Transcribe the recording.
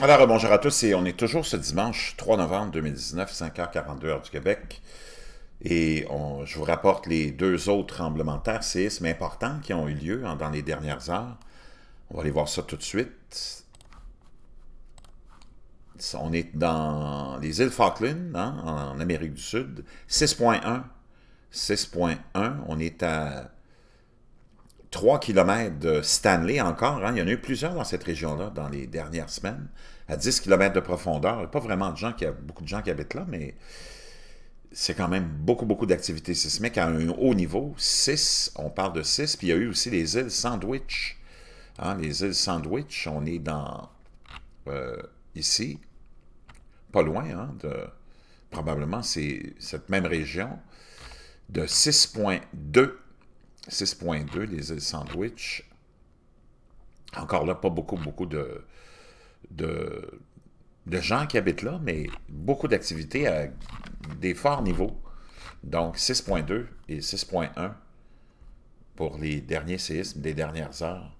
Alors, bonjour à tous et on est toujours ce dimanche 3 novembre 2019, 5h42 heure du Québec. Et je vous rapporte les deux autres tremblements de terre, séismes importants qui ont eu lieu dans les dernières heures. On va aller voir ça tout de suite. On est dans les îles Falkland, hein, en Amérique du Sud. 6.1. 6.1. On est à 3 km de Stanley encore. Hein. Il y en a eu plusieurs dans cette région-là dans les dernières semaines, à 10 km de profondeur. Il n'y a pas vraiment de gens qui, beaucoup de gens qui habitent là, mais c'est quand même beaucoup, beaucoup d'activités sismiques à un haut niveau. 6, on parle de 6. Puis il y a eu aussi les îles Sandwich. Hein. les îles Sandwich, on est dans... Euh, ici, pas loin, hein, de, probablement c'est cette même région, de 6,2 6.2, les îles Sandwich. Encore là, pas beaucoup, beaucoup de, de, gens qui habitent là, mais beaucoup d'activités à des forts niveaux. Donc 6.2 et 6.1 pour les derniers séismes des dernières heures.